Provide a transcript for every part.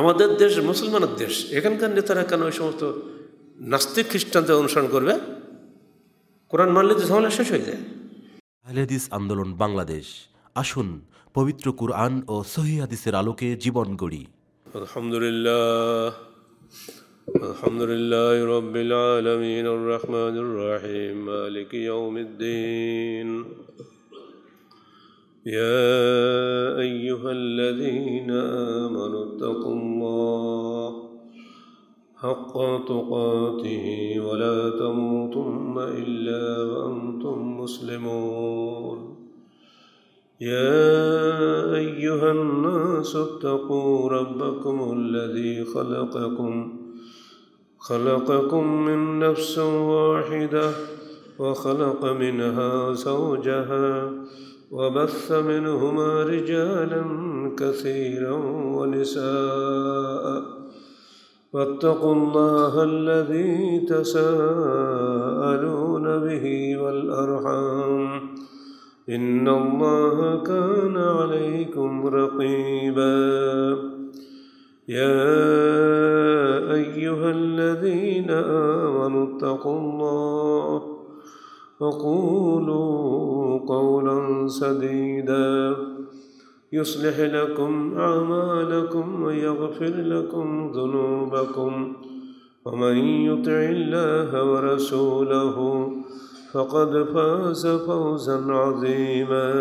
আমাদের দেশ মুসলমানের দেশ এখানকার নেতারা কেন ওই সমস্ত নাস্তিক খ্রিস্টানদের অনুসরণ করবে কোরআন মানলে তো ঝামেলা শেষ হয়ে যায় আহলেদিস আন্দোলন বাংলাদেশ আসুন পবিত্র কুরআন ও সহি হাদিসের আলোকে জীবন গড়ি আলহামদুলিল্লাহ আলহামদুলিল্লাহ রবিল আলমিন রহমান রাহিম মালিক ইয়াউমিদ্দিন يا أيها الذين آمنوا اتقوا الله حق تقاته ولا تموتن إلا وأنتم مسلمون يا أيها الناس اتقوا ربكم الذي خلقكم خلقكم من نفس واحدة وخلق منها زوجها وبث منهما رجالا كثيرا ونساء واتقوا الله الذي تساءلون به والارحام ان الله كان عليكم رقيبا يا ايها الذين امنوا اتقوا الله فقولوا قولا سديدا يصلح لكم أعمالكم ويغفر لكم ذنوبكم ومن يطع الله ورسوله فقد فاز فوزا عظيما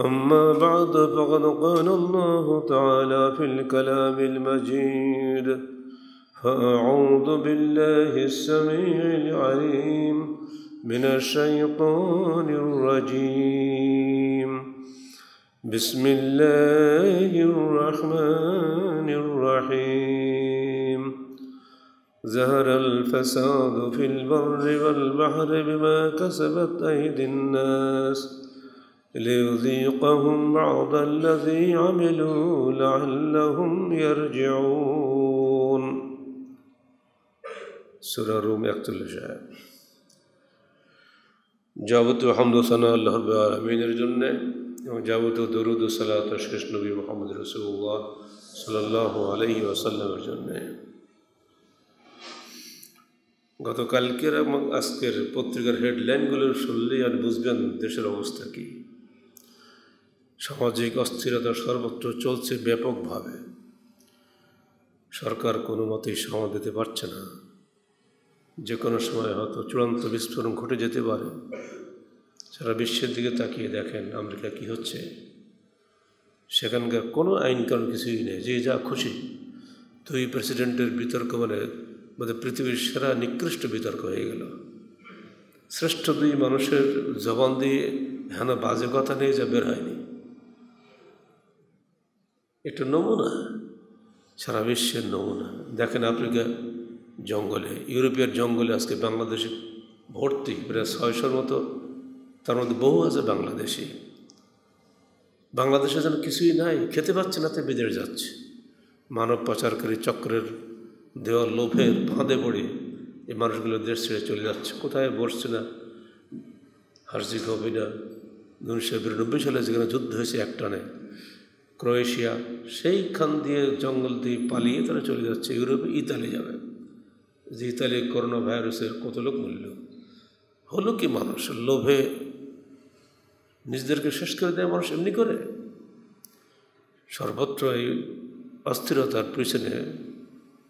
أما بعد فقد قال الله تعالى في الكلام المجيد فأعوذ بالله السميع العليم من الشيطان الرجيم بسم الله الرحمن الرحيم ظهر الفساد في البر والبحر بما كسبت أيدي الناس ليذيقهم بعض الذي عملوا لعلهم يرجعون সুরা রুম একচল্লিশ যাবতীয় হামদোসানা আল্লাহ আলমিনের জন্যে এবং যাবতীয় দরুদ সালাত শেষ নবী মোহাম্মদ রসুল্লাহ সাল্লাহ আলহি আসাল্লামের জন্যে গতকালকের এবং আজকের পত্রিকার হেডলাইনগুলো শুনলেই আর বুঝবেন দেশের অবস্থা কী সামাজিক অস্থিরতা সর্বত্র চলছে ব্যাপকভাবে সরকার কোনো মতেই সময় দিতে পারছে না যে কোনো সময় হয়তো চূড়ান্ত বিস্ফোরণ ঘটে যেতে পারে সারা বিশ্বের দিকে তাকিয়ে দেখেন আমেরিকা কি হচ্ছে সেখানকার কোনো আইন কারণ কিছুই নেই যে যা খুশি দুই প্রেসিডেন্টের বিতর্ক মানে মানে পৃথিবীর সেরা নিকৃষ্ট বিতর্ক হয়ে গেল শ্রেষ্ঠ দুই মানুষের জবান দিয়ে হেন বাজে কথা নেই যা বের হয়নি এটা নমুনা সারা বিশ্বের নমুনা দেখেন আফ্রিকা জঙ্গলে ইউরোপের জঙ্গলে আজকে বাংলাদেশে ভর্তি প্রায় ছয়শোর মতো তার মধ্যে বহু আছে বাংলাদেশি বাংলাদেশে যেন কিছুই নাই খেতে পাচ্ছে না তাই বেদের যাচ্ছে মানব পাচারকারী চক্রের দেওয়া লোভের ফাঁদে পড়ে এই মানুষগুলো দেশ ছেড়ে চলে যাচ্ছে কোথায় বসছে না হার্জি গোবিনা উনিশশো বিরানব্বই সালে যেখানে যুদ্ধ হয়েছে একটানে ক্রোয়েশিয়া সেইখান দিয়ে জঙ্গল দিয়ে পালিয়ে তারা চলে যাচ্ছে ইউরোপে ইতালি যাবে যে তাহলে করোনা ভাইরাসের কত লোক মূল্য হলো কি মানুষ লোভে নিজেদেরকে শেষ করে দেয় মানুষ এমনি করে সর্বত্র এই অস্থিরতার পিছনে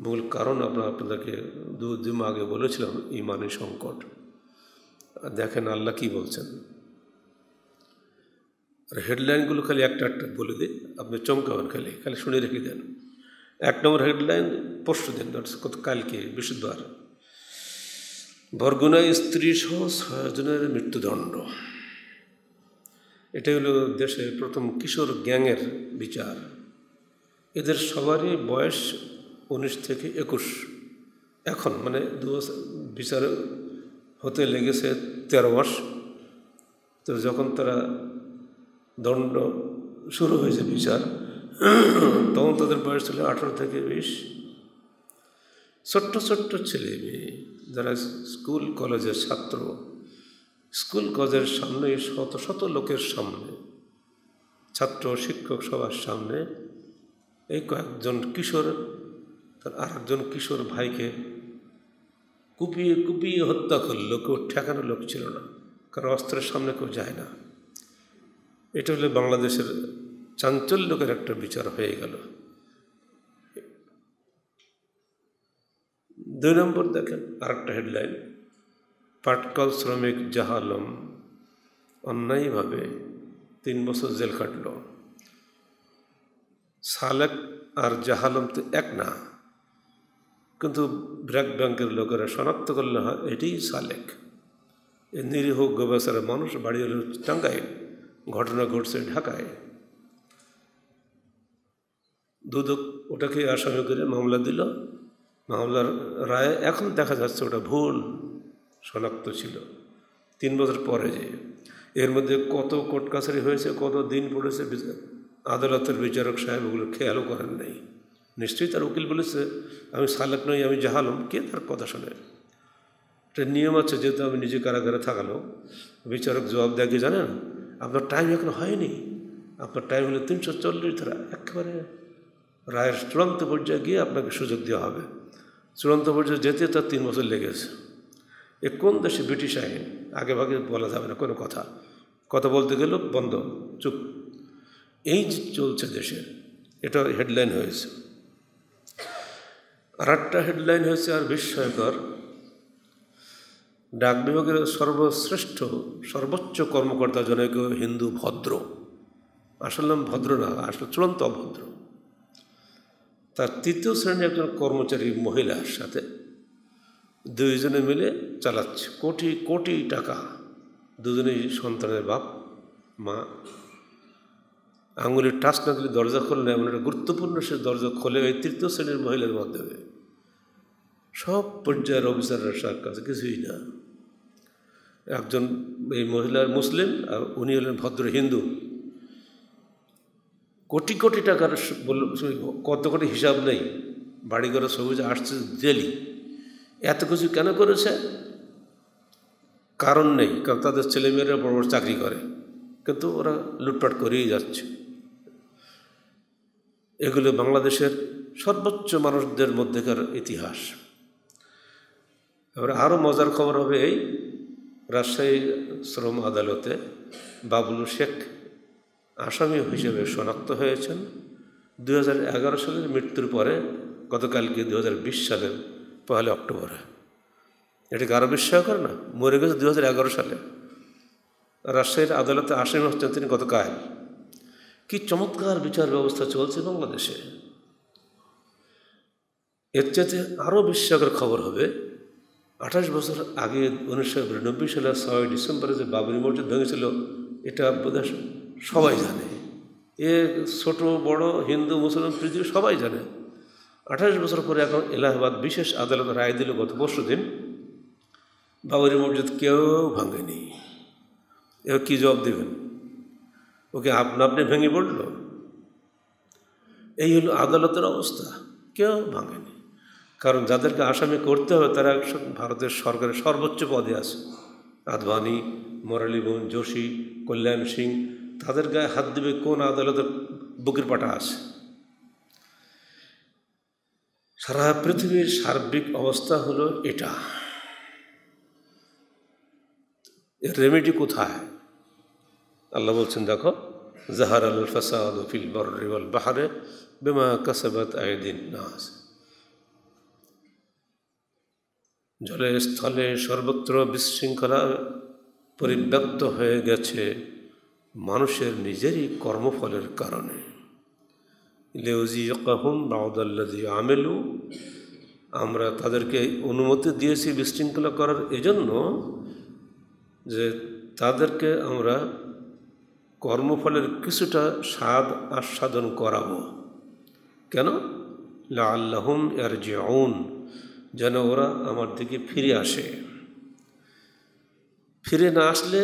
মূল কারণ আমরা আপনাদেরকে দু দিন আগে বলেছিলাম মানে সংকট দেখেন আল্লাহ কি বলছেন আর হেডলাইনগুলো খালি একটা একটা বলে দিই আপনি চমকাবেন খালি খালি শুনে রেখে দেন এক নম্বর হেডলাইন পরশু দিন কত কালকে বৃহস্পতিবার বরগুনায় স্ত্রী সহ ছয়জনের মৃত্যুদণ্ড এটা হলো দেশের প্রথম কিশোর গ্যাংয়ের বিচার এদের সবারই বয়স উনিশ থেকে একুশ এখন মানে দু বিচার হতে লেগেছে তেরো মাস তো যখন তারা দণ্ড শুরু হয়েছে বিচার তখন তাদের বয়স ছিল আঠারো থেকে বিশ ছোট্ট ছোট্ট ছেলে মেয়ে যারা স্কুল কলেজের ছাত্র স্কুল কলেজের সামনে শত শত লোকের সামনে ছাত্র শিক্ষক সবার সামনে এই কয়েকজন কিশোর তার আর একজন কিশোর ভাইকে কুপিয়ে কুপিয়ে হত্যা করলো কেউ ঠেকানো লোক ছিল না কারণ অস্ত্রের সামনে কেউ যায় না এটা হলো বাংলাদেশের চাঞ্চল্যকের একটা বিচার হয়ে গেল দুই নম্বর দেখেন আরেকটা হেডলাইন পাটকল শ্রমিক জাহালম অন্যায়ভাবে তিন বছর জেল কাটল সালেক আর জাহালম তো এক না কিন্তু ব্র্যাক ব্যাংকের লোকেরা শনাক্ত করলে হয় এটিই সালেক এ নিরীহ গবেষণার মানুষ বাড়ি হল টাঙ্গাইল ঘটনা ঘটছে ঢাকায় দুদক ওটাকে আসামি করে মামলা দিল মামলার রায় এখন দেখা যাচ্ছে ওটা ভুল শনাক্ত ছিল তিন বছর পরে যে এর মধ্যে কত কোর্ট কাছারি হয়েছে কত দিন পড়েছে আদালতের বিচারক সাহেব ওগুলো খেয়ালও করেন নাই নিশ্চয়ই তার উকিল বলেছে আমি সালেক নই আমি জাহালম কে তার কথা শোনে একটা নিয়ম আছে যেহেতু আমি নিজে কারাগারে থাকালো বিচারক জবাব দেখে কি জানেন আপনার টাইম এখন হয়নি আপনার টাইম হলো তিনশো চল্লিশ ধরা একেবারে রায়ের চূড়ান্ত পর্যায়ে গিয়ে আপনাকে সুযোগ দেওয়া হবে চূড়ান্ত পর্যায়ে যেতে তার তিন বছর লেগেছে এ কোন দেশে ব্রিটিশ আইন আগে ভাগে বলা যাবে না কোনো কথা কথা বলতে গেল বন্ধ চুপ এই চলছে দেশে এটা হেডলাইন হয়েছে আর একটা হেডলাইন হয়েছে আর বিস্ময়কর ডাক বিভাগের সর্বশ্রেষ্ঠ সর্বোচ্চ কর্মকর্তা জনক হিন্দু ভদ্র আসলে ভদ্র না আসলে চূড়ান্ত অভদ্র তার তৃতীয় শ্রেণীর একজন কর্মচারী মহিলার সাথে দুইজনে মিলে চালাচ্ছে কোটি কোটি টাকা দুজনেই সন্তানের বাপ মা আঙুলের টাচ না দিলে দরজা খোলে না এমন একটা গুরুত্বপূর্ণ সে দরজা খোলে ওই তৃতীয় শ্রেণীর মহিলার মাধ্যমে সব পর্যায়ের অফিসাররা সার কাছে কিছুই না একজন এই মহিলার মুসলিম আর উনি হলেন ভদ্র হিন্দু কোটি কোটি টাকার কত কোটি হিসাব নেই বাড়ি ঘরে সবুজ আসছে ডেলি এত কিছু কেন করেছে কারণ নেই কারণ তাদের ছেলেমেয়েরা বড় বড় চাকরি করে কিন্তু ওরা লুটপাট করেই যাচ্ছে এগুলো বাংলাদেশের সর্বোচ্চ মানুষদের মধ্যেকার ইতিহাস এবার আরও মজার খবর হবে এই রাজশাহী শ্রম আদালতে বাবুল শেখ আসামি হিসেবে শনাক্ত হয়েছেন দু সালের মৃত্যুর পরে গতকালকে দু হাজার বিশ সালের পহেলা অক্টোবরে এটাকে আরও বিস্ময়কর না মরে গেছে দু সালে রাজশাহীর আদালতে আসামি হচ্ছেন তিনি গতকাল কি চমৎকার বিচার ব্যবস্থা চলছে বাংলাদেশে এর চাইতে আরও বিস্ময়কর খবর হবে আঠাশ বছর আগে উনিশশো বিরানব্বই সালের ছয় ডিসেম্বরে যে বাবরি মসজিদ ভেঙেছিল এটা বোধহয় সবাই জানে এ ছোট বড় হিন্দু মুসলিম পৃথিবী সবাই জানে আঠাশ বছর পরে এখন এলাহাবাদ বিশেষ আদালত রায় দিল গত পরশু দিন বাবরি মসজিদ কেউ ভাঙেনি এবার কী জবাব দেবেন ওকে আপনা আপনি ভেঙে পড়ল এই হলো আদালতের অবস্থা কেউ ভাঙেনি কারণ যাদেরকে আসামি করতে হবে তারা ভারতের সরকারের সর্বোচ্চ পদে আছে আদভানি মুরালিবন যোশী কল্যাণ সিং তাদের গায়ে হাত দেবে কোন আদালতের বুকের পাটা আছে সারা পৃথিবীর সার্বিক অবস্থা হলো এটা এর রেমেডি কোথায় আল্লাহ বলছেন দেখো জাহার আল ফাসাদ ফিল বরিওয়াল বাহারে বেমা কাসাবাত আয়দিন আছে জলে স্থলে সর্বত্র বিশৃঙ্খলা পরিব্যক্ত হয়ে গেছে মানুষের নিজেরই কর্মফলের কারণে লেউজিকাহুম বাউদাল্লাদি আমেলু আমরা তাদেরকে অনুমতি দিয়েছি বিশৃঙ্খলা করার এজন্য যে তাদেরকে আমরা কর্মফলের কিছুটা স্বাদ আস্বাদন করাবো কেন লাল্লাহম আল্লাহম এর যে অন যেন ওরা আমার দিকে ফিরে আসে ফিরে না আসলে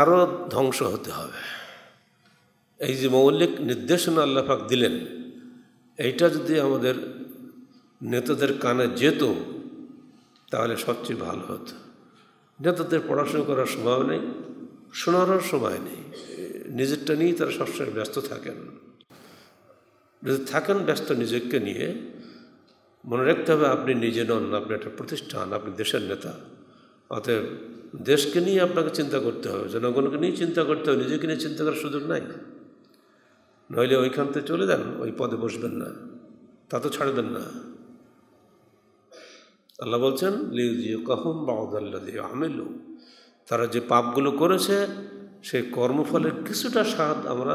আরও ধ্বংস হতে হবে এই যে মৌলিক নির্দেশনা আল্লাহাক দিলেন এইটা যদি আমাদের নেতাদের কানে যেত তাহলে সবচেয়ে ভালো হতো নেতাদের পড়াশুনো করার সময় নেই শোনারও সময় নেই নিজেরটা নিয়েই তারা সবসময় ব্যস্ত থাকেন যদি থাকেন ব্যস্ত নিজেকে নিয়ে মনে রাখতে হবে আপনি নিজে নন আপনি একটা প্রতিষ্ঠান আপনি দেশের নেতা অতএব দেশকে নিয়ে আপনাকে চিন্তা করতে হবে জনগণকে নিয়ে চিন্তা করতে হবে নিজেকে নিয়ে চিন্তা করার সুযোগ নাই নইলে ওইখান থেকে চলে যান ওই পদে বসবেন না তা তো ছাড়বেন না আল্লাহ বলছেন লিউজিও বাউদাল্লা বা আমেলু তারা যে পাপগুলো করেছে সেই কর্মফলের কিছুটা স্বাদ আমরা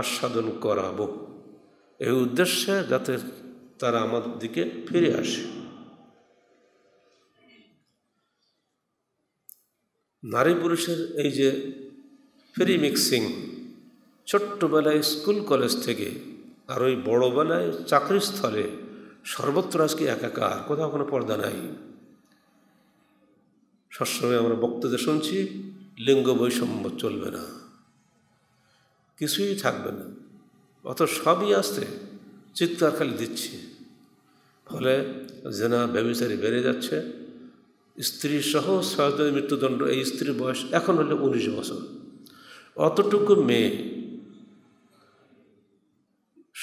আস্বাদন করাবো এই উদ্দেশ্যে যাতে তারা আমাদের দিকে ফিরে আসে নারী পুরুষের এই যে ফ্রি মিক্সিং ছোট্টবেলায় স্কুল কলেজ থেকে আর ওই বড়োবেলায় চাকরির স্থলে সর্বত্র আজকে একাকার কোথাও কোনো পর্দা নাই সবসময় আমরা বক্তাদের শুনছি লিঙ্গ বৈষম্য চলবে না কিছুই থাকবে না অত সবই আসতে চিৎকার খালি দিচ্ছে ফলে জেনা ব্যবচারী বেড়ে যাচ্ছে স্ত্রী সহ সহজনের মৃত্যুদণ্ড এই স্ত্রীর বয়স এখন হলো উনিশ বছর অতটুকু মেয়ে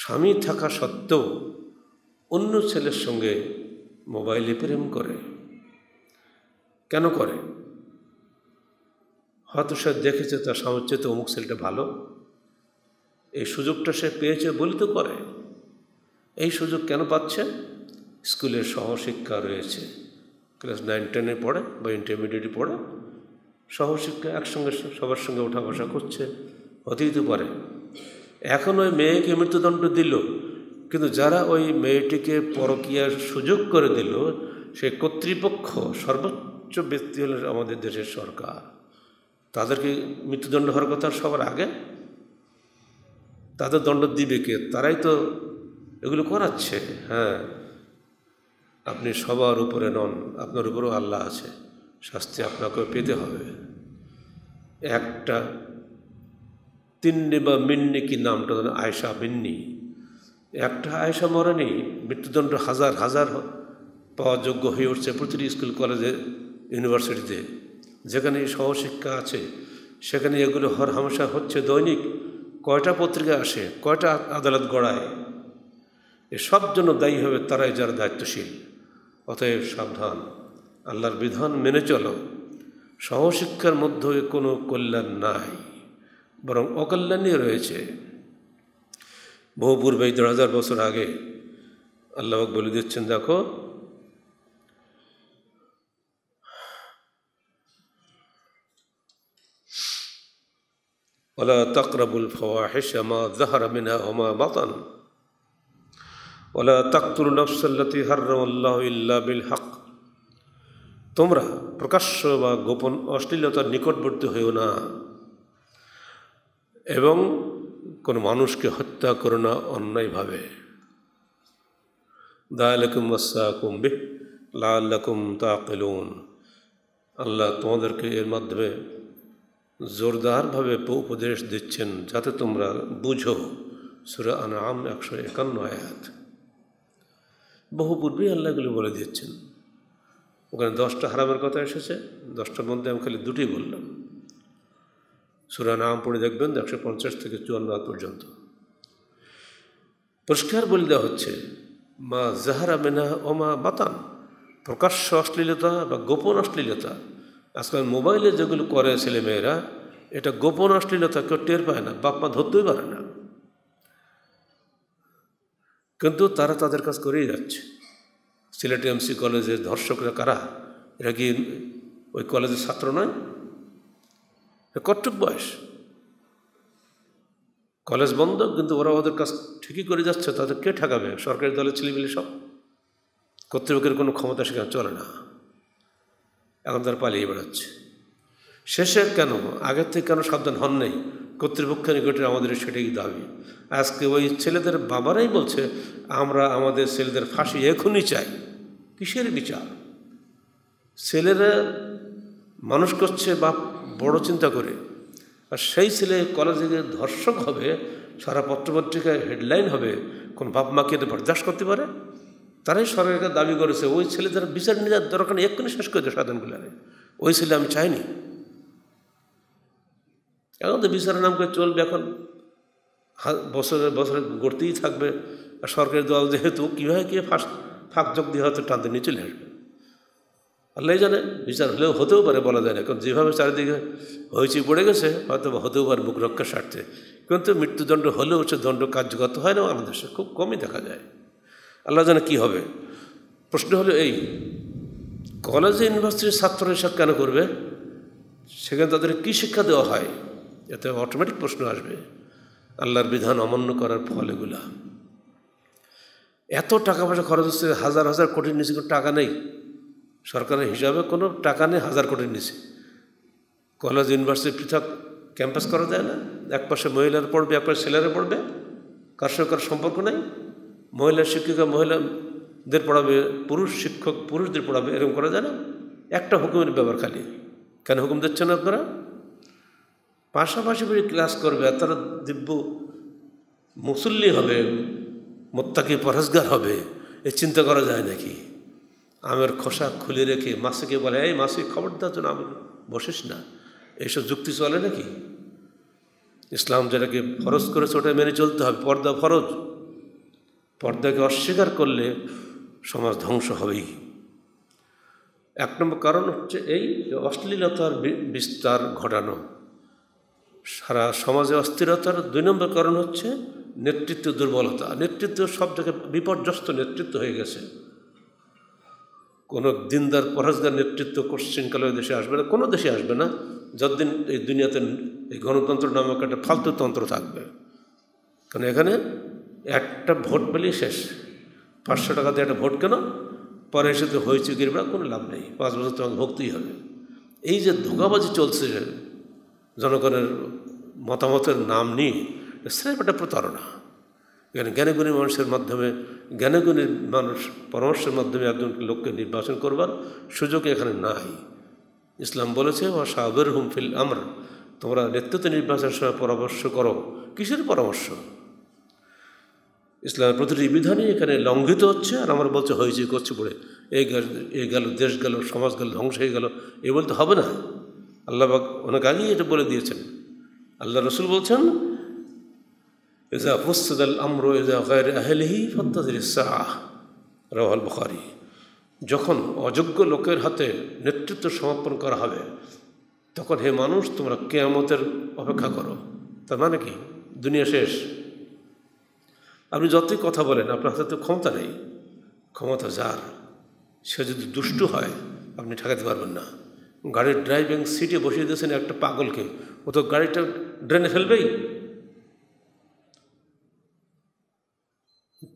স্বামী থাকা সত্ত্বেও অন্য ছেলের সঙ্গে মোবাইলে প্রেম করে কেন করে হয়তো সে দেখেছে তার স্বামীর চেয়ে অমুক ছেলেটা ভালো এই সুযোগটা সে পেয়েছে বলি তো করে এই সুযোগ কেন পাচ্ছে স্কুলের সহশিক্ষা রয়েছে ক্লাস নাইন টেনে পড়ে বা ইন্টারমিডিয়েটে পড়ে সহশিক্ষা একসঙ্গে সবার সঙ্গে ওঠা বসা করছে হতেই পরে এখন ওই মেয়েকে মৃত্যুদণ্ড দিল কিন্তু যারা ওই মেয়েটিকে পরকিয়ার সুযোগ করে দিল সে কর্তৃপক্ষ সর্বোচ্চ ব্যক্তি হলেন আমাদের দেশের সরকার তাদেরকে মৃত্যুদণ্ড হওয়ার কথা সবার আগে তাদের দণ্ড দিবে কে তারাই তো এগুলো করাচ্ছে হ্যাঁ আপনি সবার উপরে নন আপনার উপরেও আল্লাহ আছে শাস্তি আপনাকে পেতে হবে একটা তিন্নি বা মিন্নি কি নামটা ধরেন আয়সা মিন্নি একটা আয়সা মরেনি মৃত্যুদণ্ড হাজার হাজার পাওয়া যোগ্য হয়ে উঠছে প্রতিটি স্কুল কলেজে ইউনিভার্সিটিতে যেখানে সহশিক্ষা আছে সেখানে এগুলো হর হামসা হচ্ছে দৈনিক কয়টা পত্রিকা আসে কয়টা আদালত গড়ায় এসব জন্য দায়ী হবে তারাই যারা দায়িত্বশীল অতএব সাবধান আল্লাহর বিধান মেনে চলো সহশিক্ষার মধ্যে কোনো কল্যাণ নাই বরং অকল্যাণই রয়েছে বহু পূর্বে দেড় হাজার বছর আগে আল্লাহ বলে দিচ্ছেন দেখো ওলা তকরাবুল ফওয়াহেশা মা জাহারা হমা মাতান ওলা তাক্তুর নফসাল্লাতি ইল্লা বিল হক তোমরা প্রকাশ্য বা গোপন অশ্লীলতার নিকটবর্তী হইও না এবং কোন মানুষকে হত্যা করো না অন্যায়ভাবে দায়ালকুম আসাকুম বিহ লাল্লাকুম তাকলুন আল্লাহ তোমাদেরকে এর মাধ্যমে জোরদারভাবে উপদেশ দিচ্ছেন যাতে তোমরা বুঝো সুরা আনাম একশো একান্ন আয়াত বহু পূর্বেই আল্লাহগুলি বলে দিচ্ছেন ওখানে দশটা হারামের কথা এসেছে দশটার মধ্যে আমি খালি দুটি বললাম সুরা নাম পড়ে দেখবেন একশো পঞ্চাশ থেকে চুয়ান্ন পর্যন্ত পরিষ্কার বলে দেওয়া হচ্ছে মা জাহারা মেনা মা বাতান প্রকাশ্য অশ্লীলতা বা গোপন অশ্লীলতা আজকাল মোবাইলে যেগুলো করে ছেলেমেয়েরা এটা গোপন অশ্লীলতা কেউ টের পায় না বাপ মা ধরতেই পারে না কিন্তু তারা তাদের কাজ করেই যাচ্ছে সিলেট এমসি কলেজের ধর্ষকরা কারা এরা কি ওই কলেজের ছাত্র নয় কট্টক বয়স কলেজ বন্ধ কিন্তু ওরা ওদের কাজ ঠিকই করে যাচ্ছে তাদের কে ঠেকাবে সরকারি দলের ছেলেমেলে সব কর্তৃপক্ষের কোনো ক্ষমতা সেখানে চলে না এখন তারা পালিয়ে বেড়াচ্ছে শেষে কেন আগের থেকে কেন সাবধান হন নেই কর্তৃপক্ষের নিকটে আমাদের সেটাই দাবি আজকে ওই ছেলেদের বাবারাই বলছে আমরা আমাদের ছেলেদের ফাঁসি এখনই চাই কিসের বিচার ছেলেরা মানুষ করছে বাপ বড় চিন্তা করে আর সেই ছেলে কলেজে গিয়ে ধর্ষক হবে সারা পত্রপত্রিকায় হেডলাইন হবে কোন বাপ মাকে এটা বরদাস্ত করতে পারে তারাই সরকারকে দাবি করেছে ওই ছেলেদের বিচার নিয়ে দরকার এক্ষুনি শেষ করে দেয় সাধারণগুলো ওই ছেলে আমি চাইনি এখন তো বিচারের নাম করে চলবে এখন হ্যাঁ, বছরে বছরে গড়তেই থাকবে আর সরকারি দল যেহেতু কীভাবে কে ফাঁস ফাঁকচক দিয়ে হয়তো টানতে নিয়ে চলে আসবে আল্লাহ জানে বিচার হলেও হতেও পারে বলা যায় না কারণ যেভাবে চারিদিকে হয়েছে পড়ে গেছে হয়তো হতেও পারে মুখ রক্ষা স্বার্থে কিন্তু মৃত্যুদণ্ড হলেও সে দণ্ড কার্যগত হয় না আমাদের দেশে খুব কমই দেখা যায় আল্লাহ জানে কী হবে প্রশ্ন হলো এই কলেজে ইউনিভার্সিটির ছাত্ররা হিসাব কেন করবে সেখানে তাদের কী শিক্ষা দেওয়া হয় এতে অটোমেটিক প্রশ্ন আসবে আল্লাহর বিধান অমান্য করার ফল এগুলা এত টাকা পয়সা খরচ হচ্ছে হাজার হাজার কোটির নিচে কোনো টাকা নেই সরকারের হিসাবে কোনো টাকা নেই হাজার কোটির নিচে কলেজ ইউনিভার্সিটি পৃথক ক্যাম্পাস করা যায় না এক পাশে মহিলার পড়বে এক পাশে ছেলেরা পড়বে কার সঙ্গে কারোর সম্পর্ক নেই মহিলা শিক্ষিকা মহিলাদের পড়াবে পুরুষ শিক্ষক পুরুষদের পড়াবে এরকম করা যায় না একটা হুকুমের ব্যাপার খালি কেন হুকুম দিচ্ছেন আপনারা পাশাপাশি করে ক্লাস করবে আর তারা দিব্য মুসল্লি হবে মোত্তাকে পরহেজগার হবে এ চিন্তা করা যায় নাকি আমের খোসা খুলে রেখে মাসিকে বলে এই মাসি খবর দেওয়ার জন্য আমি বসিস না এইসব যুক্তি চলে নাকি ইসলাম যেটাকে ফরজ করেছে ওটা মেনে চলতে হবে পর্দা ফরজ পর্দাকে অস্বীকার করলে সমাজ ধ্বংস হবেই এক নম্বর কারণ হচ্ছে এই অশ্লীলতার বিস্তার ঘটানো সারা সমাজে অস্থিরতার দুই নম্বর কারণ হচ্ছে নেতৃত্ব দুর্বলতা নেতৃত্ব সব থেকে বিপর্যস্ত নেতৃত্ব হয়ে গেছে কোনো দিনদার পরহেজগার নেতৃত্ব কোশ্চিনকালে দেশে আসবে না কোনো দেশে আসবে না যতদিন এই দুনিয়াতে এই গণতন্ত্র নামক একটা ফালতু তন্ত্র থাকবে কারণ এখানে একটা ভোট পেলেই শেষ পাঁচশো টাকা দিয়ে একটা ভোট কেন পরে এসে তো হয়েছে গিরবা কোনো লাভ নেই পাঁচ বছর তোমাকে ভোগতেই হবে এই যে ধোকাবাজি চলছে জনগণের মতামতের নাম নিয়ে স্রেফ একটা প্রতারণা এখানে জ্ঞানগুণী মানুষের মাধ্যমে জ্ঞানগুণী মানুষ পরামর্শের মাধ্যমে একজন লোককে নির্বাচন করবার সুযোগ এখানে নাই ইসলাম বলেছে ও হুম হুমফিল আমর তোমরা নেতৃত্ব নির্বাচনের সময় পরামর্শ করো কিসের পরামর্শ ইসলামের প্রতিটি বিধানই এখানে লঙ্ঘিত হচ্ছে আর আমার বলছে হয়েছে করছে বলে এই গেল গেল দেশ গেল সমাজ গেল ধ্বংস হয়ে গেল এ বলতে হবে না বাক অনেক আগেই এটা বলে দিয়েছেন আল্লাহ রসুল বলছেন এজা ফুসদ আল আমর এজা গায়ের আহলেহি শাহ যখন অযোগ্য লোকের হাতে নেতৃত্ব সমর্পণ করা হবে তখন হে মানুষ তোমরা কেয়ামতের অপেক্ষা করো তার মানে কি দুনিয়া শেষ আপনি যতই কথা বলেন আপনার হাতে তো ক্ষমতা নেই ক্ষমতা যার সে যদি দুষ্টু হয় আপনি ঠেকাতে পারবেন না গাড়ির ড্রাইভিং সিটে বসিয়ে দিয়েছেন একটা পাগলকে ও তো গাড়িটা ড্রেনে ফেলবেই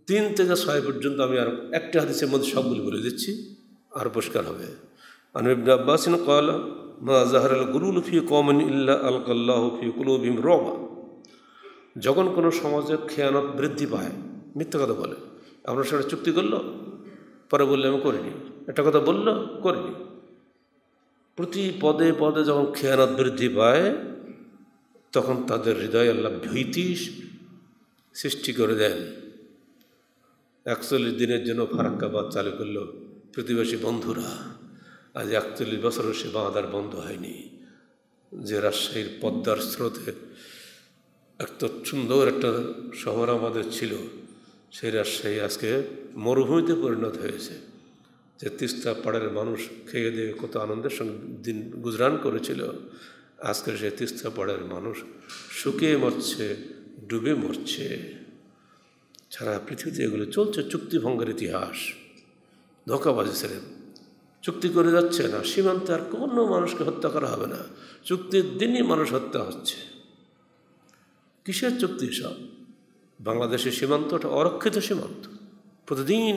তিন থেকে ছয় পর্যন্ত আমি আর একটা হাদিসের মধ্যে সবগুলি বলে দিচ্ছি আর পরিষ্কার হবে আনু আব্বাসিন কল জাহার আল কমন ইল্লা আল কাল্লাহ ফি কুলুবিম রবা যখন কোনো সমাজে খেয়ানত বৃদ্ধি পায় মিথ্যা কথা বলে আপনার সেটা চুক্তি করলো পরে বললে আমি করিনি একটা কথা বললো করিনি প্রতি পদে পদে যখন খেয়ানত বৃদ্ধি পায় তখন তাদের হৃদয় আল্লাহ ভীতি সৃষ্টি করে দেন একচল্লিশ দিনের জন্য ফারাক্কাবাদ চালু করল প্রতিবেশী বন্ধুরা আজ একচল্লিশ বছরও সে বাঁধার বন্ধ হয়নি যে রাজশাহীর পদ্মার স্রোতে একটা সুন্দর একটা শহর আমাদের ছিল সেই রাজশাহী আজকে মরুভূমিতে পরিণত হয়েছে যে তিস্তা পাড়ের মানুষ খেয়ে দিয়ে কত আনন্দের সঙ্গে দিন গুজরান করেছিল আজকের সে তিস্তা পাড়ের মানুষ শুকিয়ে মরছে ডুবে মরছে সারা পৃথিবীতে এগুলো চলছে চুক্তিভঙ্গের ইতিহাস ধোকাবাজি ছিলেন চুক্তি করে যাচ্ছে না সীমান্তে আর কোনো মানুষকে হত্যা করা হবে না চুক্তির দিনই মানুষ হত্যা হচ্ছে কিসের চুক্তি সব বাংলাদেশের সীমান্তটা অরক্ষিত সীমান্ত প্রতিদিন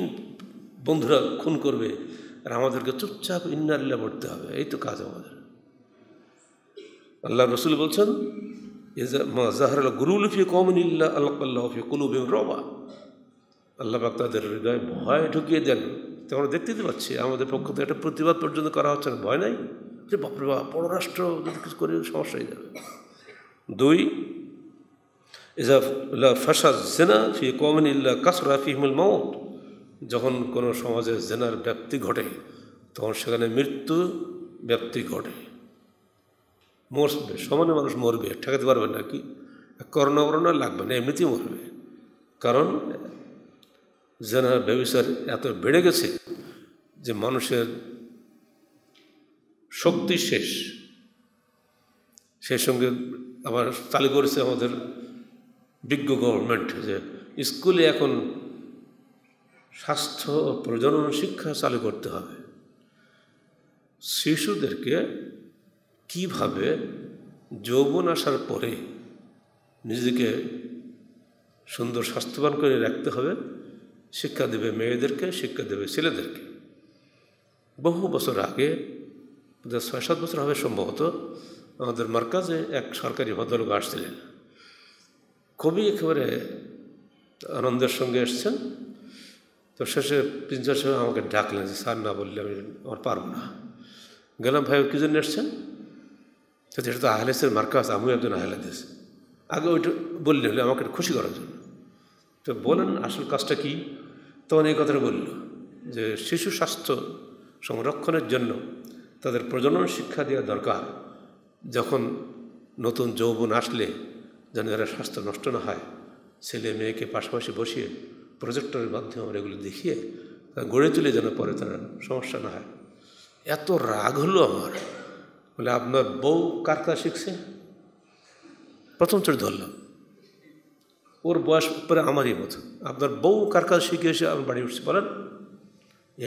বন্ধুরা খুন করবে আর আমাদেরকে চুপচাপ ইন্নারিল্লা পড়তে হবে এই তো কাজ আমাদের আল্লাহ রসুল বলছেন জাহরাল গুরুলফি কমিনিল্লা আল্লাহফি কুলুবিম রবা আল্লাহ পাক তাদের হৃদয়ে ভয় ঢুকিয়ে দেন তো আমরা দেখতেই পাচ্ছি আমাদের পক্ষ থেকে একটা প্রতিবাদ পর্যন্ত করা হচ্ছে না ভয় নাই যে বাপরে বাপ পররাষ্ট্র যদি কিছু করে সমস্যা হয়ে যাবে দুই ইজা ফাসাদ জেনা ফি কমিনিল্লা কাসরা ফিহমুল মাউন্ট যখন কোনো সমাজে জেনার ব্যক্তি ঘটে তখন সেখানে মৃত্যু ব্যক্তি ঘটে মরবে সমানে মানুষ মরবে ঠেকাতে পারবে না কি করোনা করোনা লাগবে না এমনিতেই মরবে কারণ জেনার ব্যবসার এত বেড়ে গেছে যে মানুষের শক্তি শেষ সেই সঙ্গে আবার চালু করেছে আমাদের বিজ্ঞ গভর্নমেন্ট যে স্কুলে এখন স্বাস্থ্য ও প্রজনন শিক্ষা চালু করতে হবে শিশুদেরকে কিভাবে যৌবন আসার পরে নিজেকে সুন্দর স্বাস্থ্যবান করে রাখতে হবে শিক্ষা দেবে মেয়েদেরকে শিক্ষা দেবে ছেলেদেরকে বহু বছর আগে ছয় সাত বছর হবে সম্ভবত আমাদের মার্কাজে এক সরকারি ভদ্রলোক আসছিলেন কবি একেবারে আনন্দের সঙ্গে এসছেন তো শেষে প্রিন্সিপাল সাহেব আমাকে ডাকলেন যে স্যার না বললে আমি আমার পারবো না গেলাম ভাই কী জন্য এসছেন তো সেটা তো আহলেসের মার্কাস আমিও একজন আহলেদেশ আগে ওইটা বললে হলে আমাকে খুশি করার জন্য তো বলেন আসল কাজটা কি তখন এই কথাটা বলল যে শিশু স্বাস্থ্য সংরক্ষণের জন্য তাদের প্রজনন শিক্ষা দেওয়া দরকার যখন নতুন যৌবন আসলে যেন এরা স্বাস্থ্য নষ্ট না হয় ছেলে মেয়েকে পাশাপাশি বসিয়ে প্রজেক্টরের মাধ্যমে আমরা এগুলো দেখিয়ে গড়ে তুলে যেন পরে তারা সমস্যা না হয় এত রাগ হলো আমার বলে আপনার বউ কার কাজ শিখছে প্রথম চোর ধরলাম ওর বয়স পরে আমারই মতো আপনার বউ কার কাজ শিখে এসে আমি বাড়ি উঠছে বলেন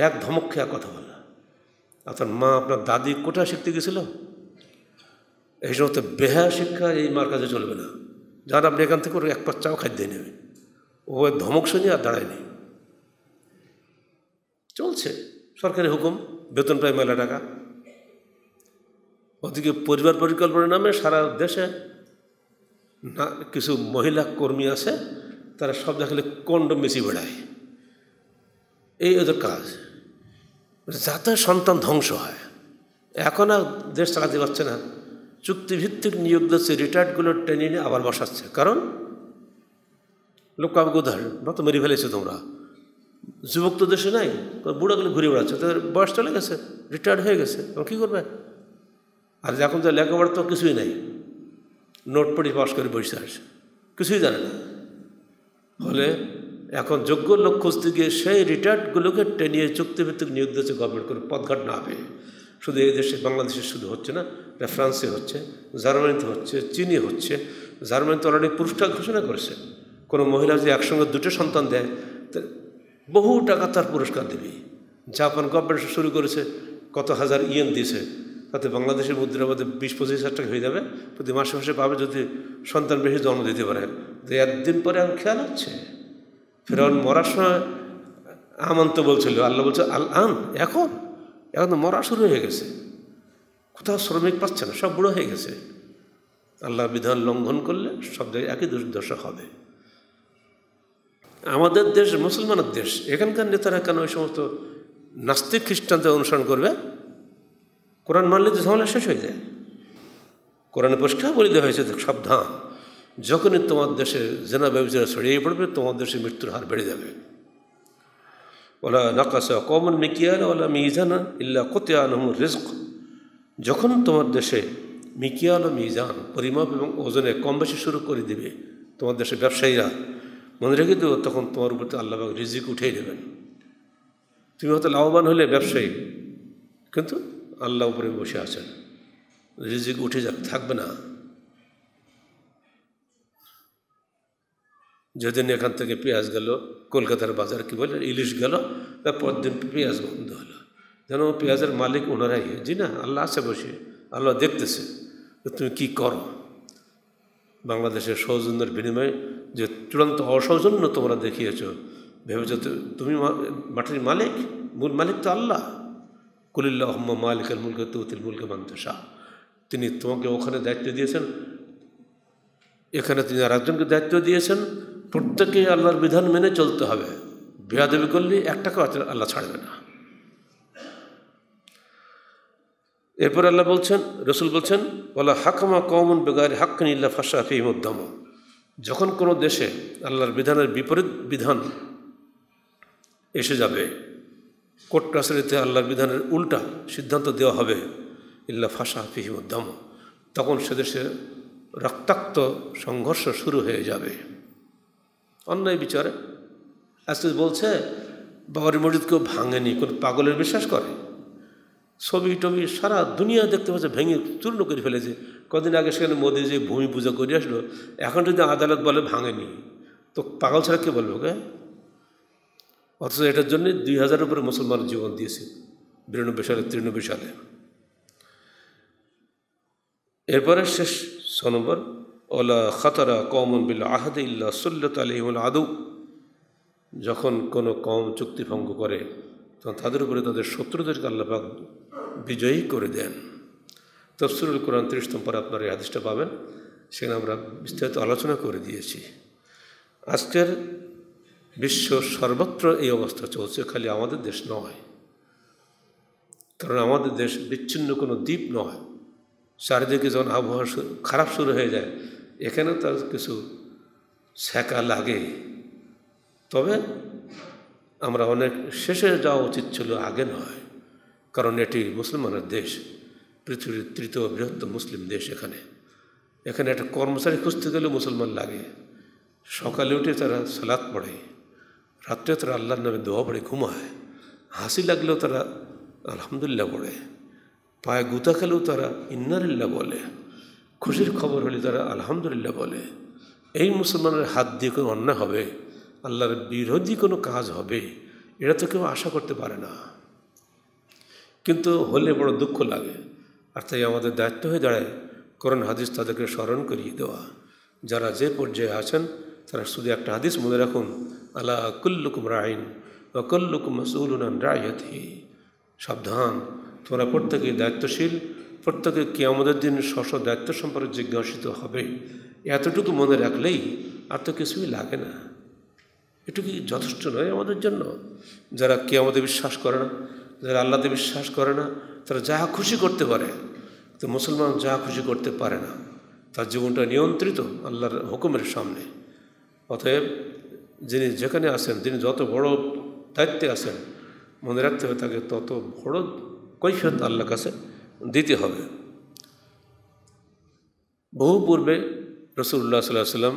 এক ধমক খেয়া কথা বলা আপনার মা আপনার দাদি কোথায় শিখতে গেছিল এই সমস্ত বেহা শিক্ষা এই মার কাছে চলবে না যারা আপনি এখান থেকে ওর এক পাচ্চাও খাদ্যে নেবেন ও ধমক শুনে আর দাঁড়ায়নি চলছে সরকারি হুকুম বেতন প্রায় মেলা টাকা ওদিকে পরিবার পরিকল্পনার নামে সারা দেশে না কিছু মহিলা কর্মী আছে তারা সব দেখালে কণ্ড মেসি বেড়ায় এই ওদের কাজ যাতে সন্তান ধ্বংস হয় এখন আর দেশ চালাতে পারছে না চুক্তিভিত্তিক নিয়োগ দিচ্ছে রিটায়ার্ডগুলো টেনে নিয়ে আবার বসাচ্ছে কারণ লোক কাউকে উদাহরণ বা তো মেরে ফেলেছো তোমরা যুবক তো দেশে নাই বুড়াগুলো ঘুরে বেড়াচ্ছে তাদের বয়স চলে গেছে রিটায়ার্ড হয়ে গেছে এবং কী করবে আর এখন তো লেখাপড়া তো কিছুই নাই নোট পড়ি পাশ করে বসে আসে কিছুই জানে না ফলে এখন যোগ্য লোক খুঁজতে গিয়ে সেই রিটায়ার্ডগুলোকে টেনিয়ে চুক্তিভিত্তিক নিয়োগ দিয়েছে গভর্নমেন্ট করে পথঘাট না পেয়ে শুধু এই দেশে বাংলাদেশে শুধু হচ্ছে না এটা ফ্রান্সে হচ্ছে জার্মানিতে হচ্ছে চীনে হচ্ছে জার্মানি তো অলরেডি পুরস্কার ঘোষণা করেছে কোনো মহিলা যদি একসঙ্গে দুটো সন্তান দেয় বহু টাকা তার পুরস্কার দেবে জাপান গভর্নমেন্ট শুরু করেছে কত হাজার ইয়েন দিয়েছে তাতে বাংলাদেশের মুদ্রা মধ্যে বিশ পঁচিশ হাজার টাকা হয়ে যাবে প্রতি মাসে মাসে পাবে যদি সন্তান বেশি জন্ম দিতে পারে তো একদিন পরে আমি খেয়াল হচ্ছে ফের মরার সময় আমন্ত বলছিল আল্লাহ বলছে আল আন এখন এখন তো মরা শুরু হয়ে গেছে কোথাও শ্রমিক পাচ্ছে না সব বুড়ো হয়ে গেছে আল্লাহ বিধান লঙ্ঘন করলে সব জায়গায় একই দুর্দশা হবে আমাদের দেশ মুসলমানের দেশ এখানকার নেতারা কেন ওই সমস্ত নাস্তিক খ্রিস্টানদের অনুসরণ করবে কোরআন মানলে তো ঝামেলা শেষ হয়ে যায় কোরআনে পরিষ্কার বলে দেওয়া হয়েছে সাবধান যখনই তোমার দেশে জেনা ব্যবচার ছড়িয়ে পড়বে তোমার দেশে মৃত্যুর হার বেড়ে যাবে ওলা নাকাসা কমন মিকিয়াল ওলা মিজানা ইল্লা কোতিয়ানহম রিস্ক যখন তোমার দেশে মিকিয়াল ও মিজান পরিমাপ এবং ওজনে কম বেশি শুরু করে দেবে তোমার দেশে ব্যবসায়ীরা মনে রেখে দেবো তখন তোমার উপর আল্লাহ রিজিক উঠেই দেবেন তুমি হয়তো লাভবান হলে ব্যবসায়ী কিন্তু আল্লাহ উপরে বসে আছেন রিজিক উঠে যাক থাকবে না যেদিন এখান থেকে পেঁয়াজ গেল কলকাতার বাজার কি বলে ইলিশ গেল তার পরদিন পেঁয়াজ বন্ধ হলো যেন পেঁয়াজের মালিক ওনারাই জি না আল্লাহ আছে বসে আল্লাহ দেখতেছে তুমি কি করো বাংলাদেশের সৌজন্যের বিনিময়ে যে চূড়ান্ত অসৌজন্য তোমরা দেখিয়েছ ভেবেছ তুমি মাটির মালিক মূল মালিক তো আল্লাহ কুলিল্লা হম্মা মালিকের মূলকে মুলকে তুতিল মুলকে মানতে শাহ তিনি তোমাকে ওখানে দায়িত্ব দিয়েছেন এখানে তিনি আর একজনকে দায়িত্ব দিয়েছেন প্রত্যেকে আল্লাহর বিধান মেনে চলতে হবে দেবী করলে একটাকে আল্লাহ ছাড়বে না এরপর আল্লাহ বলছেন রসুল বলছেন বলা হাকমা কমন বেগারি ইল্লা ফাঁসা ফিমুদ্দমা যখন কোনো দেশে আল্লাহর বিধানের বিপরীত বিধান এসে যাবে কোর্ট কাছারিতে আল্লাহর বিধানের উল্টা সিদ্ধান্ত দেওয়া হবে ইল্লা ফাঁসা ফিহিমুদ্দাম তখন সে দেশে রক্তাক্ত সংঘর্ষ শুরু হয়ে যাবে অন্যায় বিচারে আজকে বলছে বাবারি মসজিদ কেউ ভাঙেনি কোনো পাগলের বিশ্বাস করে ছবি টবি সারা দুনিয়া দেখতে পাচ্ছে ভেঙে চূর্ণ করে ফেলেছে কদিন আগে সেখানে মোদি যে ভূমি পূজা করে আসলো এখন যদি আদালত বলে ভাঙেনি তো পাগল ছাড়া কে বলবো কে অথচ এটার জন্য দুই হাজার উপরে মুসলমান জীবন দিয়েছে বিরানব্বই সালে তিরানব্বই সালে এরপরে শেষ ছ নম্বর ওলা খাতারা কমন বিল আহাদ ইল্লা সল্লত আলিমুল আদৌ যখন কোনো কম চুক্তিভঙ্গ করে তখন তাদের উপরে তাদের শত্রুদেরকে আল্লাপাক বিজয়ী করে দেন তফসিরুল কোরআন ত্রিশতম পরে আপনারা এই আদেশটা পাবেন সেখানে আমরা বিস্তারিত আলোচনা করে দিয়েছি আজকের বিশ্ব সর্বত্র এই অবস্থা চলছে খালি আমাদের দেশ নয় কারণ আমাদের দেশ বিচ্ছিন্ন কোনো দ্বীপ নয় চারিদিকে যখন আবহাওয়া খারাপ শুরু হয়ে যায় এখানেও তার কিছু শেখা লাগে তবে আমরা অনেক শেষে যাওয়া উচিত ছিল আগে নয় কারণ এটি মুসলমানের দেশ পৃথিবীর তৃতীয় বৃহত্তম মুসলিম দেশ এখানে এখানে একটা কর্মচারী খুঁজতে গেলেও মুসলমান লাগে সকালে উঠে তারা সালাত পড়ে রাত্রে তারা আল্লাহর নামে দোয়া পড়ে ঘুমায় হাসি লাগলেও তারা আলহামদুলিল্লাহ পড়ে পায়ে গুতা খেলেও তারা ইন্নারিল্লাহ বলে খুশির খবর হলে তারা আলহামদুলিল্লাহ বলে এই মুসলমানের হাত দিয়ে কোনো অন্যায় হবে আল্লাহর বিরোধী কোনো কাজ হবে এটা তো কেউ আশা করতে পারে না কিন্তু হলে বড় দুঃখ লাগে আর তাই আমাদের দায়িত্ব হয়ে দাঁড়ায় করণ হাদিস তাদেরকে স্মরণ করিয়ে দেওয়া যারা যে পর্যায়ে আছেন তারা শুধু একটা হাদিস মনে রাখুন আল্লাহ কুল্লুকুম রাইন অকল্লুকুম মসউলুনান রায়তি সাবধান তোমরা প্রত্যেকে দায়িত্বশীল প্রত্যেকে আমাদের দিন স্ব দায়িত্ব সম্পর্কে জিজ্ঞাসিত হবে এতটুকু মনে রাখলেই আর তো কিছুই লাগে না এটুকু কি যথেষ্ট নয় আমাদের জন্য যারা কে আমাদের বিশ্বাস করে না যারা আল্লাহতে বিশ্বাস করে না তারা যা খুশি করতে পারে তো মুসলমান যা খুশি করতে পারে না তার জীবনটা নিয়ন্ত্রিত আল্লাহর হুকুমের সামনে অতএব যিনি যেখানে আসেন তিনি যত বড় দায়িত্বে আসেন মনে রাখতে হবে তাকে তত বড় কৈফিয়ত আল্লাহ কাছে দিতে হবে বহু পূর্বে রসুল্লাহ সাল্লাহ সাল্লাম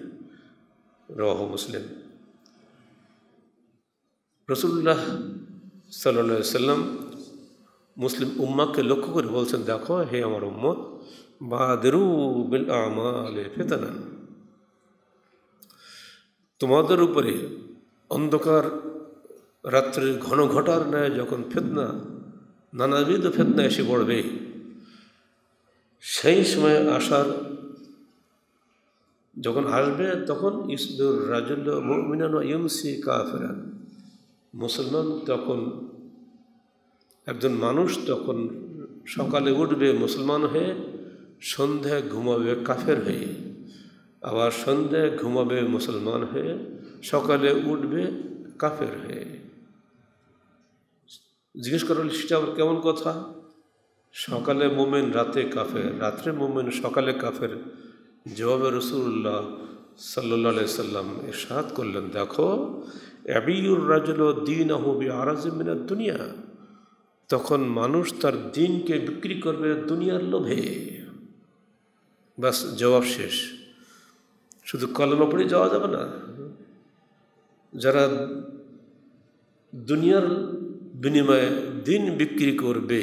রহ মুসলিম রসুল্লাহ সাল্লাম মুসলিম উম্মাকে লক্ষ্য করে বলছেন দেখো হে আমার উম্মত বাহাদেরু বিল আমালে ফেতানান তোমাদের উপরে অন্ধকার রাত্রির ঘন ঘটার নেয় যখন ফেতনা নানাবিধ ফেতনা এসে পড়বে সেই সময় আসার যখন আসবে তখন ইসদুর রাজুল মিনান ইমসি কাফেরান মুসলমান তখন একজন মানুষ তখন সকালে উঠবে মুসলমান হয়ে সন্ধ্যায় ঘুমাবে কাফের হয়ে আবার সন্ধ্যায় ঘুমাবে মুসলমান হয়ে সকালে উঠবে কাফের হয়ে জিজ্ঞেস করল সেটা আবার কেমন কথা সকালে মোমেন রাতে কাফের রাত্রে মোমেন সকালে কাফের জবাবে রসুল্লাহ সাল্লাহ সাল্লাম এরশাদ করলেন দেখো অ্যাবিউর রাজল দিন আহবি আরাজমিনা দুনিয়া তখন মানুষ তার দিনকে বিক্রি করবে দুনিয়ার লোভে বাস জবাব শেষ শুধু কলমা পড়ে যাওয়া যাবে না যারা দুনিয়ার বিনিময়ে দিন বিক্রি করবে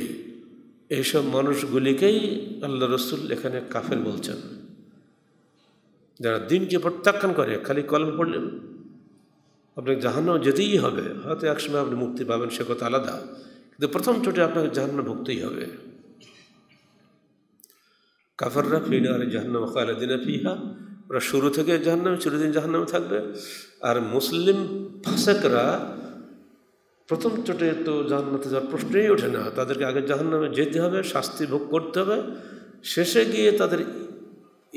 এইসব মানুষগুলিকেই আল্লাহ রসুল এখানে কাফের বলছেন যারা দিনকে প্রত্যাখ্যান করে খালি কলম পড়লেন আপনাকে জাহান্ন যেতেই হবে হয়তো একসময় আপনি মুক্তি পাবেন সে কথা আলাদা কিন্তু প্রথম চোটে আপনাকে জাহান্ন ভুগতেই হবে কাফাররা ফিনা আর জাহান্নাম খালেদিনা ফিহা ওরা শুরু থেকে জাহান্নামে চিরদিন জাহান্নামে থাকবে আর মুসলিম ফাঁসেকরা প্রথম চোটে তো জাহান্নাতে যাওয়ার প্রশ্নই ওঠে না তাদেরকে আগে জাহান্নামে যেতে হবে শাস্তি ভোগ করতে হবে শেষে গিয়ে তাদের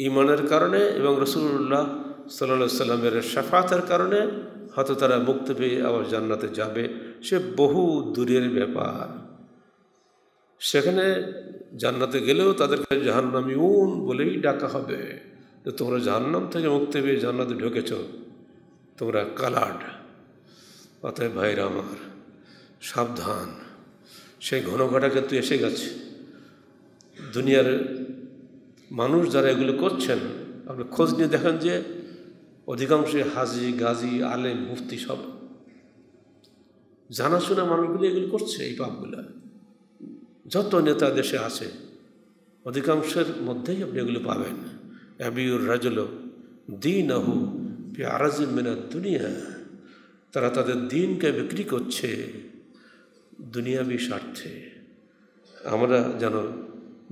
ইমানের কারণে এবং রসুল্লাহ সাল্লা সাল্লামের সাফাতের কারণে হয়তো তারা মুক্ত পেয়ে আবার জান্নাতে যাবে সে বহু দূরের ব্যাপার সেখানে জান্নাতে গেলেও তাদেরকে জাহান্নামি উন বলেই ডাকা হবে যে তোমরা জাহান্নাম থেকে মুক্তি পেয়ে জান্নাতে ঢুকেছ তোমরা কালাড অতএব ভাইরা আমার সাবধান সেই ঘন ঘটা কিন্তু এসে গেছে দুনিয়ার মানুষ যারা এগুলো করছেন আপনি খোঁজ নিয়ে দেখেন যে অধিকাংশই হাজি গাজী আলেম মুফতি সব জানাশোনা মানুষগুলো এগুলো করছে এই পাপগুলো যত নেতা দেশে আছে অধিকাংশের মধ্যেই আপনি এগুলো পাবেন অ্যাবিউর রাজল দিন আহু পেয়ারাজিম মেনা দুনিয়া তারা তাদের দিনকে বিক্রি করছে দুনিয়াবি স্বার্থে আমরা যেন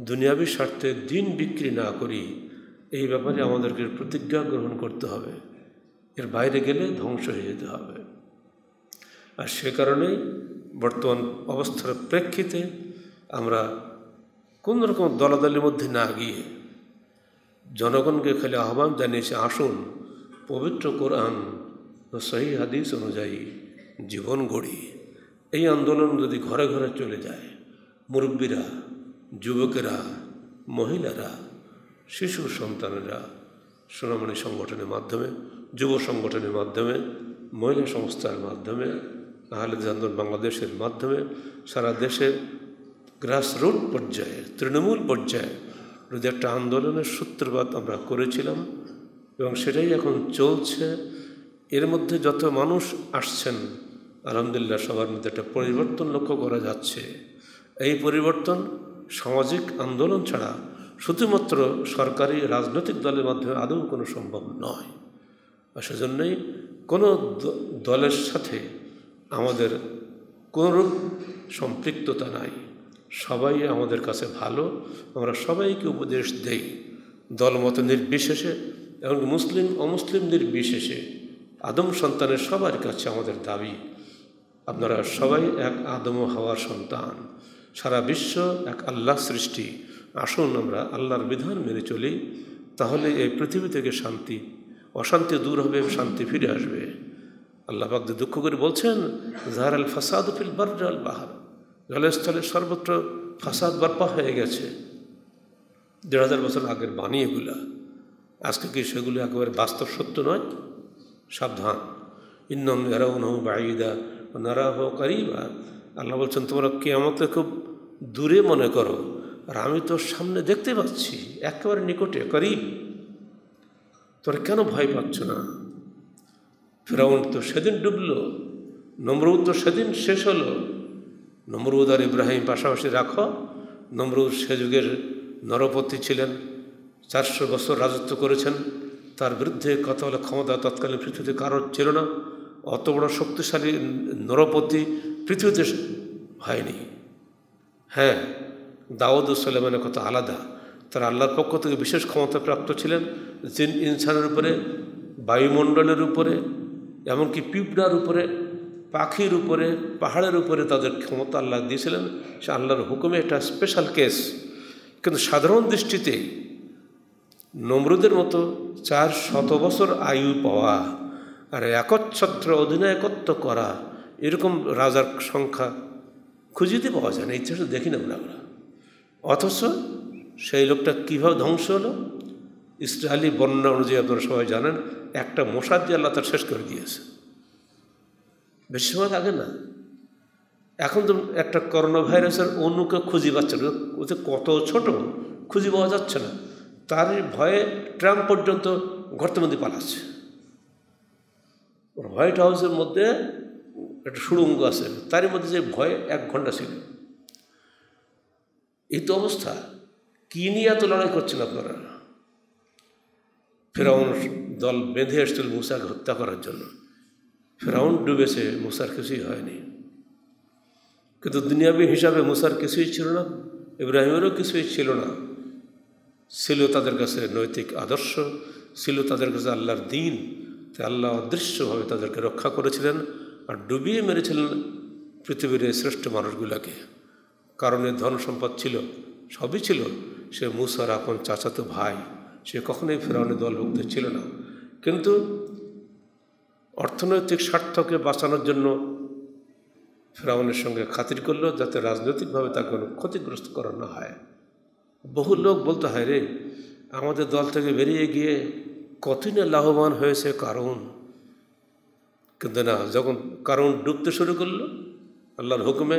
দুনিয়াবী স্বার্থে দিন বিক্রি না করি এই ব্যাপারে আমাদেরকে প্রতিজ্ঞা গ্রহণ করতে হবে এর বাইরে গেলে ধ্বংস হয়ে যেতে হবে আর সে কারণেই বর্তমান অবস্থার প্রেক্ষিতে আমরা কোন রকম দলাদলির মধ্যে না গিয়ে জনগণকে খালি আহ্বান জানিয়েছে আসুন পবিত্র কোরআন ও সহি হাদিস অনুযায়ী জীবন গড়ি এই আন্দোলন যদি ঘরে ঘরে চলে যায় মুরব্বীরা যুবকেরা মহিলারা শিশু সন্তানেরা সোনামণি সংগঠনের মাধ্যমে যুব সংগঠনের মাধ্যমে মহিলা সংস্থার মাধ্যমে আহলে জান্দন বাংলাদেশের মাধ্যমে সারা দেশে গ্রাসরুট পর্যায়ে তৃণমূল পর্যায়ে যদি একটা আন্দোলনের সূত্রপাত আমরা করেছিলাম এবং সেটাই এখন চলছে এর মধ্যে যত মানুষ আসছেন আলহামদুলিল্লাহ সবার মধ্যে একটা পরিবর্তন লক্ষ্য করা যাচ্ছে এই পরিবর্তন সামাজিক আন্দোলন ছাড়া শুধুমাত্র সরকারি রাজনৈতিক দলের মাধ্যমে আদৌ কোনো সম্ভব নয় সেজন্যই কোনো দলের সাথে আমাদের কোনোরূপ সম্পৃক্ততা নাই সবাই আমাদের কাছে ভালো আমরা সবাইকে উপদেশ দেই দলমত নির্বিশেষে এবং মুসলিম অমুসলিম নির্বিশেষে আদম সন্তানের সবার কাছে আমাদের দাবি আপনারা সবাই এক আদম হওয়ার সন্তান সারা বিশ্ব এক আল্লাহ সৃষ্টি আসুন আমরা আল্লাহর বিধান মেনে চলি তাহলে এই পৃথিবী থেকে শান্তি অশান্তি দূর হবে শান্তি ফিরে আসবে আল্লাহ বাগদে দুঃখ করে বলছেন জাহার আল ফাসাদ ফিল বার্জ আল বাহার জলস্থলে সর্বত্র ফাসাদ বার্পা হয়ে গেছে দেড় হাজার বছর আগের বাণী এগুলা আজকে কি সেগুলো একেবারে বাস্তব সত্য নয় সাবধান ইন্দম এরাউন হো বাঈদা নারা হোক করিবা আল্লাহ বলছেন তোমরা কেয়ামতকে খুব দূরে মনে করো আর আমি তোর সামনে দেখতে পাচ্ছি একেবারে নিকটে করি তোরা কেন ভয় পাচ্ছ না ফেরাউন তো সেদিন ডুবল নমরুদ তো সেদিন শেষ হলো নমরুদ আর ইব্রাহিম পাশাপাশি রাখো নমরুদ সে যুগের নরপতি ছিলেন চারশো বছর রাজত্ব করেছেন তার বিরুদ্ধে কথা বলে ক্ষমতা তৎকালীন পৃথিবীতে কারোর ছিল না অত বড় শক্তিশালী নরপতি পৃথিবীতে হয়নি হ্যাঁ দাউদ সালেমানের কথা আলাদা তারা আল্লাহর পক্ষ থেকে বিশেষ ক্ষমতাপ্রাপ্ত ছিলেন জিন ইনসানের উপরে বায়ুমণ্ডলের উপরে এমনকি পিঁপড়ার উপরে পাখির উপরে পাহাড়ের উপরে তাদের ক্ষমতা আল্লাহ দিয়েছিলেন সে আল্লাহর হুকুমে এটা স্পেশাল কেস কিন্তু সাধারণ দৃষ্টিতে নমরুদের মতো চার শত বছর আয়ু পাওয়া আর একচ্ছত্র অধিনায়কত্ব করা এরকম রাজার সংখ্যা খুঁজিতে পাওয়া যায় না ইতিহাসে দেখি না আমরা আমরা অথচ সেই লোকটা কীভাবে ধ্বংস হলো ইসরায়েলি বর্ণনা অনুযায়ী আপনারা সবাই জানেন একটা মশাদ দিয়ে আল্লাহ তার শেষ করে দিয়েছে বেশি সময় লাগে না এখন তো একটা করোনা ভাইরাসের অন্যকে খুঁজি পাচ্ছে না যে কত ছোট খুঁজি পাওয়া যাচ্ছে না তার ভয়ে ট্রাম্প পর্যন্ত ঘরতে মধ্যে পালাচ্ছে হোয়াইট হাউসের মধ্যে একটা সুরঙ্গ আছে তারই মধ্যে যে ভয় এক ঘন্টা ছিল এই তো অবস্থা কি নিয়ে এত লড়াই করছেন আপনারা ফেরাউন দল বেঁধে এসছিল মুসাকে হত্যা করার জন্য ফেরাউন ডুবেছে মুসার কিছুই হয়নি কিন্তু দুনিয়াবী হিসাবে মুসার কিছুই ছিল না ইব্রাহিমেরও কিছুই ছিল না ছিল তাদের কাছে নৈতিক আদর্শ ছিল তাদের কাছে আল্লাহর দিন তাই আল্লাহ অদৃশ্যভাবে তাদেরকে রক্ষা করেছিলেন আর ডুবিয়ে মেরেছিলেন পৃথিবীর শ্রেষ্ঠ মানুষগুলোকে কারণ এই ধন সম্পদ ছিল সবই ছিল সে মুসার আপন চাচাতো ভাই সে কখনোই ফেরাউনের দলভুক্ত ছিল না কিন্তু অর্থনৈতিক স্বার্থকে বাঁচানোর জন্য ফেরাউনের সঙ্গে খাতির করল যাতে রাজনৈতিকভাবে তাকে কোনো ক্ষতিগ্রস্ত করানো হয় বহু লোক বলতে হয় রে আমাদের দল থেকে বেরিয়ে গিয়ে কতই না লাভবান হয়েছে কারণ কিন্তু না যখন কারণ ডুবতে শুরু করলো আল্লাহর হুকুমে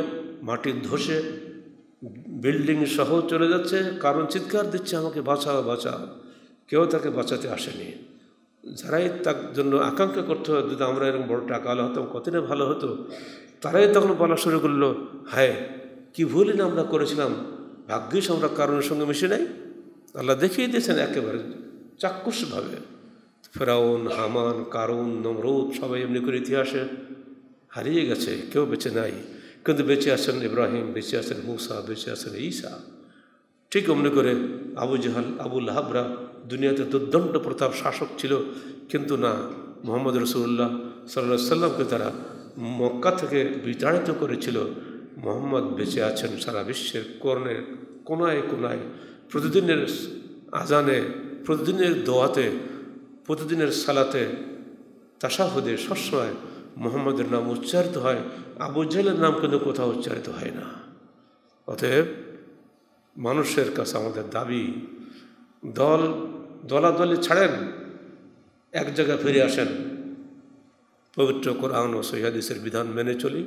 মাটির ধসে বিল্ডিং সহ চলে যাচ্ছে কারণ চিৎকার দিচ্ছে আমাকে বাঁচা বাঁচা কেউ তাকে বাঁচাতে আসেনি যারাই তার জন্য আকাঙ্ক্ষা করতে হয় যদি আমরা এরকম বড় টাকা আলো হতাম কত না ভালো হতো তারাই তখন বলা শুরু করলো হায় কী ভুলই না আমরা করেছিলাম ভাগ্যিস আমরা কারণের সঙ্গে মিশে নাই আল্লাহ দেখিয়ে দিয়েছেন একেবারে চাক্ষুষভাবে ফেরাউন হামান কারুন নমরুদ সবাই এমনি করে ইতিহাসে হারিয়ে গেছে কেউ বেঁচে নাই কিন্তু বেঁচে আছেন ইব্রাহিম বেঁচে আছেন মুসা বেঁচে আছেন ঈসা ঠিক অমনি করে আবু জাহাল আবুল হাবরা দুনিয়াতে দুর্দণ্ড প্রতাপ শাসক ছিল কিন্তু না মোহাম্মদ রসুল্লাহ সাল্লা সাল্লামকে তারা মক্কা থেকে বিতাড়িত করেছিল মোহাম্মদ বেঁচে আছেন সারা বিশ্বের কর্ণের কোনায় কোনায় প্রতিদিনের আজানে প্রতিদিনের দোয়াতে প্রতিদিনের সালাতে তাসাহদে সবসময় মোহাম্মদের নাম উচ্চারিত হয় আবু জেলের নাম কিন্তু কোথাও উচ্চারিত হয় না অতএব মানুষের কাছে আমাদের দাবি দল দলে ছাড়েন এক জায়গায় ফিরে আসেন পবিত্র কোরআন ও সৈহাদিসের বিধান মেনে চলি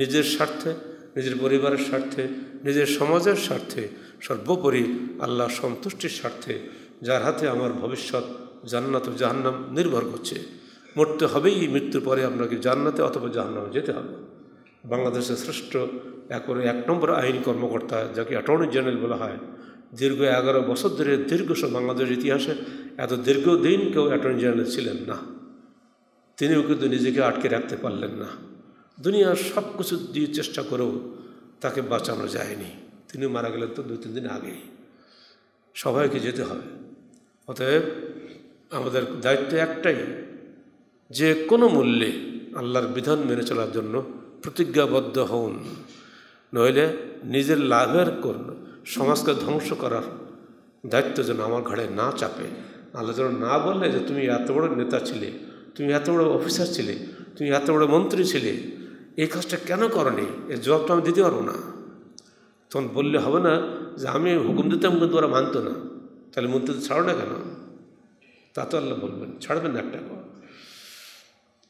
নিজের স্বার্থে নিজের পরিবারের স্বার্থে নিজের সমাজের স্বার্থে সর্বোপরি আল্লাহ সন্তুষ্টির স্বার্থে যার হাতে আমার ভবিষ্যৎ জান্নাত ও জাহান্নাম নির্ভর করছে মরতে হবেই মৃত্যুর পরে আপনাকে জান্নাতে অথবা জাহান্নামে যেতে হবে বাংলাদেশের শ্রেষ্ঠ একরে এক নম্বর আইন কর্মকর্তা যাকে অ্যাটর্নি জেনারেল বলা হয় দীর্ঘ এগারো বছর ধরে দীর্ঘ বাংলাদেশের ইতিহাসে এত দীর্ঘদিন কেউ অ্যাটর্নি জেনারেল ছিলেন না তিনিও কিন্তু নিজেকে আটকে রাখতে পারলেন না দুনিয়ার সব কিছু দিয়ে চেষ্টা করেও তাকে বাঁচানো যায়নি তিনি মারা গেলেন তো দু তিন দিন আগেই সবাইকে যেতে হবে অতএব আমাদের দায়িত্ব একটাই যে কোনো মূল্যে আল্লাহর বিধান মেনে চলার জন্য প্রতিজ্ঞাবদ্ধ হন নইলে নিজের লাভের করুন সমাজকে ধ্বংস করার দায়িত্ব যেন আমার ঘরে না চাপে আল্লাহ যেন না বললে যে তুমি এত বড় নেতা ছিলে তুমি এত বড় অফিসার ছিলে তুমি এত বড় মন্ত্রী ছিলে এই কাজটা কেন করনি এর জবাবটা আমি দিতে পারবো না তখন বললে হবে না যে আমি হুকুম দিতাম কিন্তু ওরা মানত না তাহলে মন্ত্রী ছাড়ো না কেন তা তো আল্লাহ বলবেন ছাড়বেন না একটা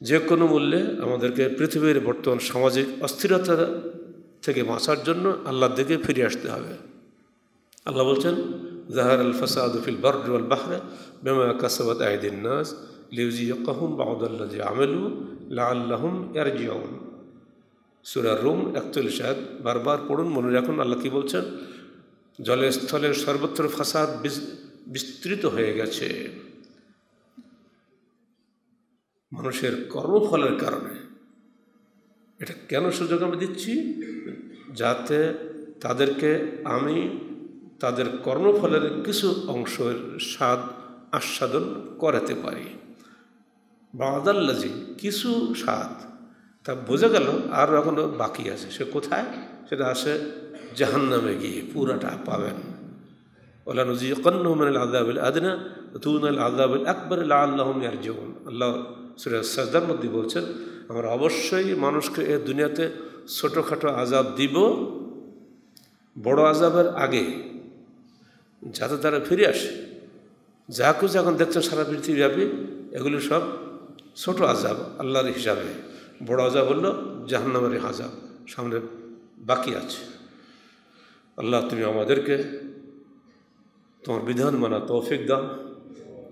যে কোনো মূল্যে আমাদেরকে পৃথিবীর বর্তমান সামাজিক অস্থিরতা থেকে বাঁচার জন্য আল্লাহর দিকে ফিরে আসতে হবে আল্লাহ বলছেন জাহার আল ফাসাদ ফিল বার্ড বাহরে বেমা কাসবাদ আহদিন নাস লিউজি কাহুম বাউদাল্লা জি আমেলু লা আল্লাহম এরজিয়াউন সুরার রুম একচল্লিশ সাহেব বারবার পড়ুন মনে রাখুন আল্লাহ কী বলছেন জলের স্থলের সর্বত্র ফাসাদ বিস্তৃত হয়ে গেছে মানুষের কর্মফলের কারণে এটা কেন সুযোগ আমি দিচ্ছি যাতে তাদেরকে আমি তাদের কর্মফলের কিছু অংশের স্বাদ আস্বাদন করাতে পারি বাদাল্লাজি কিছু স্বাদ তা বোঝা গেল আর এখনও বাকি আছে সে কোথায় সেটা আসে জাহান্নামে গিয়ে পুরাটা পাবেন ওলা নজিকন্ন মানে আল্লাহ আদিনা তুন আল আদাবিল আকবর আল্লাহ আল্লাহ আল্লাহ সুরাজ সাজদার মধ্যে বলছেন আমরা অবশ্যই মানুষকে এ দুনিয়াতে ছোটোখাটো আজাব দিব বড় আজাবের আগে যাতে তারা ফিরে আসে যা কিছু এখন দেখছেন সারা পৃথিবীব্যাপী এগুলি সব ছোট আজাব আল্লাহর হিসাবে বড় আজাব হল জাহান্নামের হাজাব সামনে বাকি আছে আল্লাহ তুমি আমাদেরকে তোমার বিধান মানা তৌফিক দাও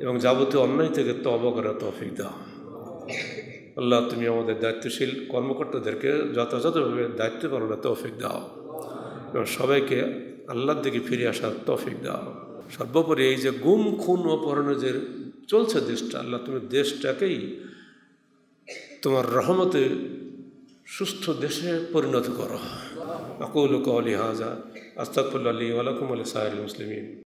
এবং যাবতীয় অন্যায় থেকে তব করা তৌফিক দাও আল্লাহ তুমি আমাদের দায়িত্বশীল কর্মকর্তাদেরকে যথাযথভাবে দায়িত্ব পালনে তৌফিক দাও এবং সবাইকে আল্লাহর দিকে ফিরে আসার তৌফিক দাও সর্বোপরি এই যে গুম খুন অপহরণে যে চলছে দেশটা আল্লাহ তুমি দেশটাকেই তোমার রহমতে সুস্থ দেশে পরিণত করো আকুল কলি হাজা আস্তাকুল্লা আলী ওয়ালাকুম আলী সাহেব মুসলিম